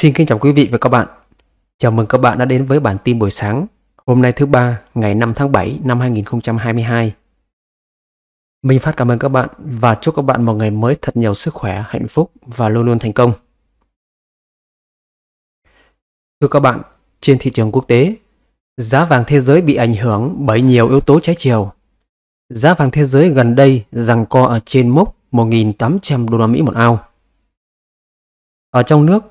Xin kính chào quý vị và các bạn. Chào mừng các bạn đã đến với bản tin buổi sáng hôm nay thứ ba ngày 5 tháng 7 năm 2022. Minh Phát cảm ơn các bạn và chúc các bạn một ngày mới thật nhiều sức khỏe, hạnh phúc và luôn luôn thành công. Thưa các bạn, trên thị trường quốc tế, giá vàng thế giới bị ảnh hưởng bởi nhiều yếu tố trái chiều. Giá vàng thế giới gần đây rằng co ở trên mốc 1.800 đô la Mỹ một ao. Ở trong nước,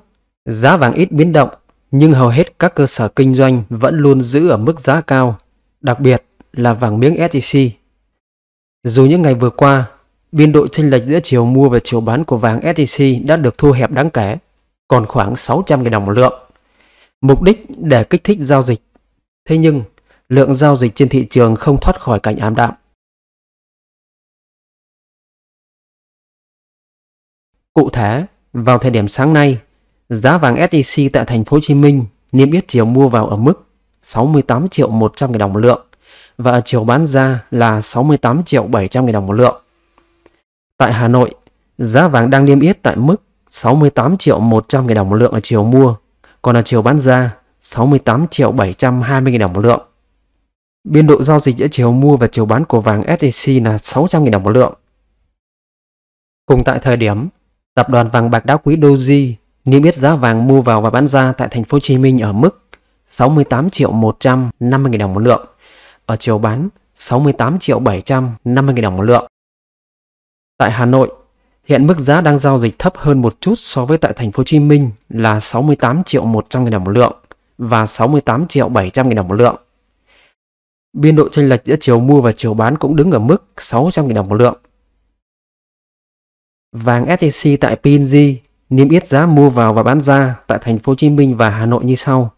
Giá vàng ít biến động, nhưng hầu hết các cơ sở kinh doanh vẫn luôn giữ ở mức giá cao, đặc biệt là vàng miếng SJC. Dù những ngày vừa qua, biên độ chênh lệch giữa chiều mua và chiều bán của vàng SJC đã được thu hẹp đáng kể, còn khoảng 600.000 đồng một lượng. Mục đích để kích thích giao dịch. Thế nhưng, lượng giao dịch trên thị trường không thoát khỏi cảnh ám đạm. Cụ thể, vào thời điểm sáng nay, Giá vàng SJC e tại thành phố Hồ Chí Minh niêm yết chiều mua vào ở mức 68 triệu 100 000 đồng một lượng và ở chiều bán ra là 68 triệu 700 000 đồng một lượng. Tại Hà Nội, giá vàng đang niêm yết tại mức 68 triệu 100 000 đồng một lượng ở chiều mua, còn ở chiều bán ra 68 triệu 720 000 đồng một lượng. Biên độ giao dịch giữa chiều mua và chiều bán của vàng SJC e là 600 000 đồng một lượng. Cùng tại thời điểm, tập đoàn vàng bạc đá quý Doji niêm yết giá vàng mua vào và bán ra tại thành phố Hồ Chí Minh ở mức 68 triệu 150 000 đồng một lượng, ở chiều bán 68 triệu 750 000 đồng một lượng. Tại Hà Nội, hiện mức giá đang giao dịch thấp hơn một chút so với tại thành phố Hồ Chí Minh là 68 triệu 100 000 đồng một lượng và 68 triệu 700 000 đồng một lượng. Biên độ chênh lệch giữa chiều mua và chiều bán cũng đứng ở mức 600 000 đồng một lượng. Vàng SJC tại PNG niêm yết giá mua vào và bán ra tại thành phố Hồ Chí Minh và Hà Nội như sau.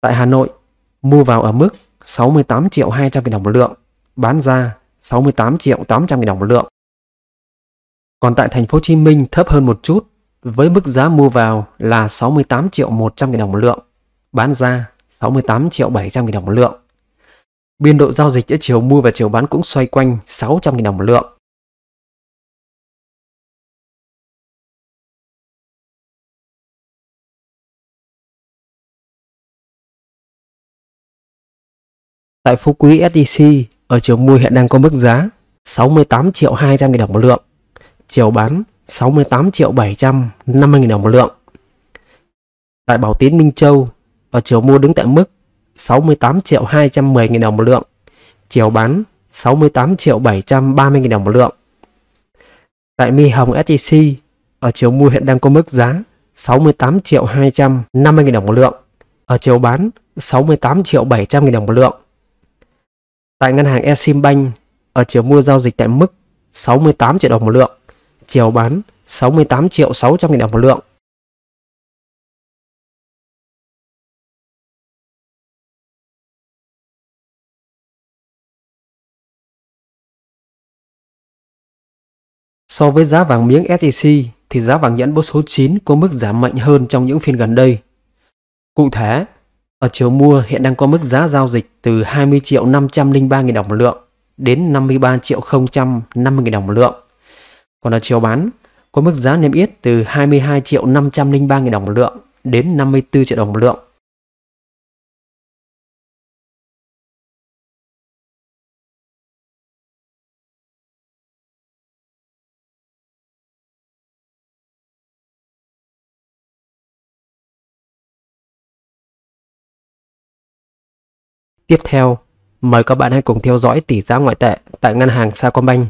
Tại Hà Nội, mua vào ở mức 68 triệu 200 000 đồng một lượng, bán ra 68 triệu 800 000 đồng một lượng. Còn tại thành phố Hồ Chí Minh thấp hơn một chút với mức giá mua vào là 68 triệu 100 000 đồng một lượng, bán ra 68 triệu 700 000 đồng một lượng. Biên độ giao dịch giữa chiều mua và chiều bán cũng xoay quanh 600 000 đồng một lượng. Tại Phú Quý SJC e ở chiều mua hiện đang có mức giá 68 triệu 200 nghìn đồng một lượng, chiều bán 68 triệu 750 nghìn đồng một lượng. Tại Bảo Tín Minh Châu ở chiều mua đứng tại mức 68 triệu 210 nghìn đồng một lượng, chiều bán 68 triệu 730 nghìn đồng một lượng. Tại Mi Hồng SJC e ở chiều mua hiện đang có mức giá 68 triệu 250 nghìn đồng một lượng, ở chiều bán 68 triệu 700 nghìn đồng một lượng. Tại ngân hàng Eximbank, ở chiều mua giao dịch tại mức 68 triệu đồng một lượng, chiều bán 68 triệu 600 nghìn đồng một lượng. So với giá vàng miếng SJC e thì giá vàng nhẫn bó số 9 có mức giảm mạnh hơn trong những phiên gần đây. Cụ thể, ở chiều mua hiện đang có mức giá giao dịch từ 20 triệu 503 000 đồng một lượng đến 53 triệu 050 000 đồng một lượng. Còn ở chiều bán có mức giá niêm yết từ 22 triệu 503 000 đồng một lượng đến 54 triệu đồng một lượng. Tiếp theo, mời các bạn hãy cùng theo dõi tỷ giá ngoại tệ tại ngân hàng Sacombank.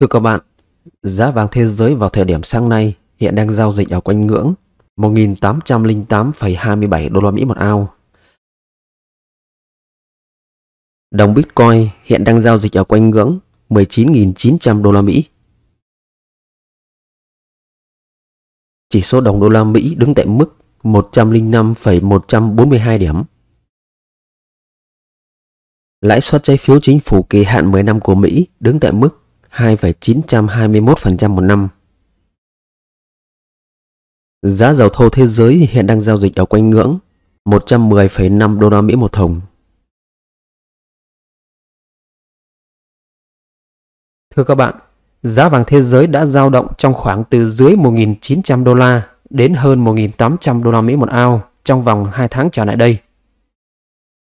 Thưa các bạn, giá vàng thế giới vào thời điểm sáng nay hiện đang giao dịch ở quanh ngưỡng 1.808,27 đô la Mỹ một ao. Đồng Bitcoin hiện đang giao dịch ở quanh ngưỡng 19.900 đô la Mỹ. Chỉ số đồng đô la Mỹ đứng tại mức 105,142 điểm. Lãi suất trái phiếu chính phủ kỳ hạn 10 năm của Mỹ đứng tại mức 2,921% một năm. Giá dầu thô thế giới hiện đang giao dịch ở quanh ngưỡng 110,5 đô la Mỹ một thùng. Thưa các bạn, giá vàng thế giới đã dao động trong khoảng từ dưới 1.900 đô la đến hơn 1.800 đô la Mỹ một ao trong vòng 2 tháng trở lại đây.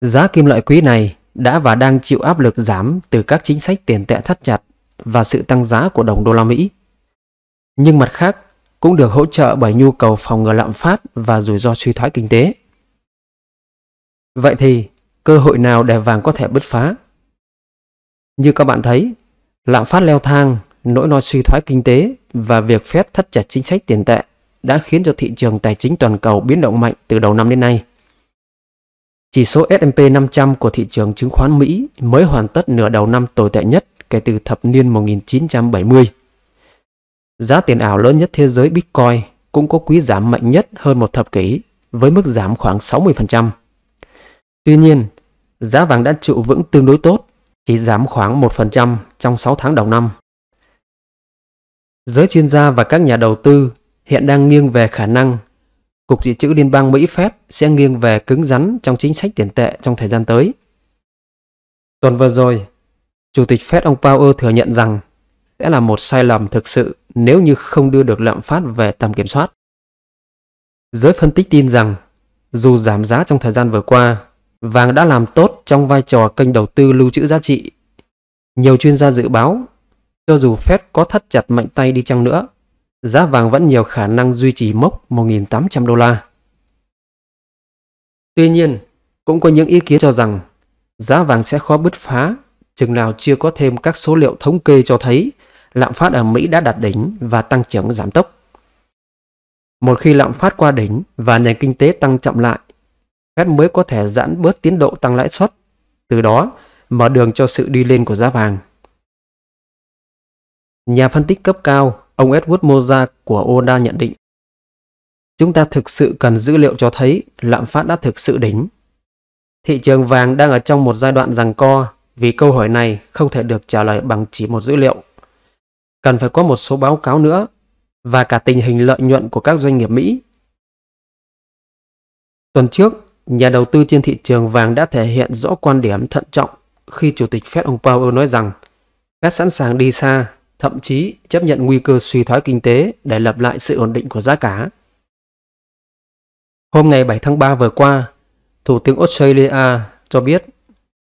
Giá kim loại quý này đã và đang chịu áp lực giảm từ các chính sách tiền tệ thắt chặt và sự tăng giá của đồng đô la Mỹ. Nhưng mặt khác, cũng được hỗ trợ bởi nhu cầu phòng ngừa lạm phát và rủi ro suy thoái kinh tế. Vậy thì, cơ hội nào để vàng có thể bứt phá? Như các bạn thấy, Lạm phát leo thang, nỗi lo suy thoái kinh tế và việc phép thắt chặt chính sách tiền tệ đã khiến cho thị trường tài chính toàn cầu biến động mạnh từ đầu năm đến nay. Chỉ số S&P 500 của thị trường chứng khoán Mỹ mới hoàn tất nửa đầu năm tồi tệ nhất kể từ thập niên 1970. Giá tiền ảo lớn nhất thế giới Bitcoin cũng có quý giảm mạnh nhất hơn một thập kỷ với mức giảm khoảng 60%. Tuy nhiên, giá vàng đã trụ vững tương đối tốt chỉ giảm khoảng 1% trong 6 tháng đầu năm. Giới chuyên gia và các nhà đầu tư hiện đang nghiêng về khả năng Cục Dự trữ Liên bang Mỹ Fed sẽ nghiêng về cứng rắn trong chính sách tiền tệ trong thời gian tới. Tuần vừa rồi, Chủ tịch Fed ông Powell thừa nhận rằng sẽ là một sai lầm thực sự nếu như không đưa được lạm phát về tầm kiểm soát. Giới phân tích tin rằng, dù giảm giá trong thời gian vừa qua, vàng đã làm tốt trong vai trò kênh đầu tư lưu trữ giá trị. Nhiều chuyên gia dự báo, cho dù Fed có thắt chặt mạnh tay đi chăng nữa, giá vàng vẫn nhiều khả năng duy trì mốc 1.800 đô la. Tuy nhiên, cũng có những ý kiến cho rằng giá vàng sẽ khó bứt phá chừng nào chưa có thêm các số liệu thống kê cho thấy lạm phát ở Mỹ đã đạt đỉnh và tăng trưởng giảm tốc. Một khi lạm phát qua đỉnh và nền kinh tế tăng chậm lại, Fed mới có thể giãn bớt tiến độ tăng lãi suất, từ đó mở đường cho sự đi lên của giá vàng. Nhà phân tích cấp cao, ông Edward Moza của Oda nhận định Chúng ta thực sự cần dữ liệu cho thấy lạm phát đã thực sự đỉnh. Thị trường vàng đang ở trong một giai đoạn rằng co vì câu hỏi này không thể được trả lời bằng chỉ một dữ liệu. Cần phải có một số báo cáo nữa và cả tình hình lợi nhuận của các doanh nghiệp Mỹ. Tuần trước, Nhà đầu tư trên thị trường vàng đã thể hiện rõ quan điểm thận trọng khi Chủ tịch Fed ông Powell nói rằng Fed sẵn sàng đi xa, thậm chí chấp nhận nguy cơ suy thoái kinh tế để lập lại sự ổn định của giá cả. Hôm ngày 7 tháng 3 vừa qua, Thủ tướng Australia cho biết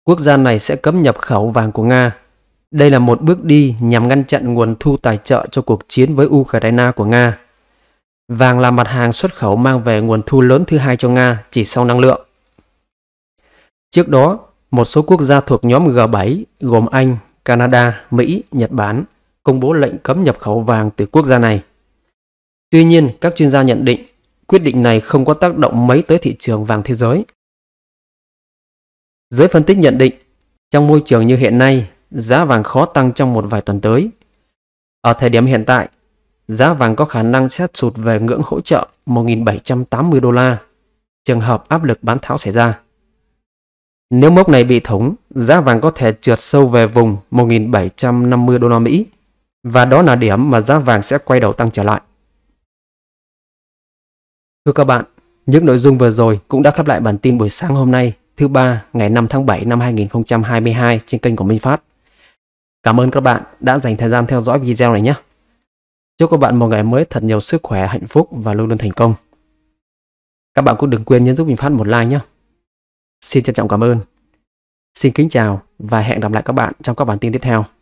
quốc gia này sẽ cấm nhập khẩu vàng của Nga. Đây là một bước đi nhằm ngăn chặn nguồn thu tài trợ cho cuộc chiến với Ukraine của Nga. Vàng là mặt hàng xuất khẩu mang về nguồn thu lớn thứ hai cho Nga chỉ sau năng lượng. Trước đó, một số quốc gia thuộc nhóm G7 gồm Anh, Canada, Mỹ, Nhật Bản công bố lệnh cấm nhập khẩu vàng từ quốc gia này. Tuy nhiên, các chuyên gia nhận định quyết định này không có tác động mấy tới thị trường vàng thế giới. Giới phân tích nhận định, trong môi trường như hiện nay, giá vàng khó tăng trong một vài tuần tới. Ở thời điểm hiện tại, giá vàng có khả năng sẽ sụt về ngưỡng hỗ trợ 1.780 đô la, trường hợp áp lực bán tháo xảy ra. Nếu mốc này bị thủng, giá vàng có thể trượt sâu về vùng 1.750 đô la Mỹ và đó là điểm mà giá vàng sẽ quay đầu tăng trở lại. Thưa các bạn, những nội dung vừa rồi cũng đã khép lại bản tin buổi sáng hôm nay, thứ ba ngày 5 tháng 7 năm 2022 trên kênh của Minh Phát. Cảm ơn các bạn đã dành thời gian theo dõi video này nhé. Chúc các bạn một ngày mới thật nhiều sức khỏe, hạnh phúc và luôn luôn thành công. Các bạn cũng đừng quên nhấn giúp mình phát một like nhé. Xin trân trọng cảm ơn. Xin kính chào và hẹn gặp lại các bạn trong các bản tin tiếp theo.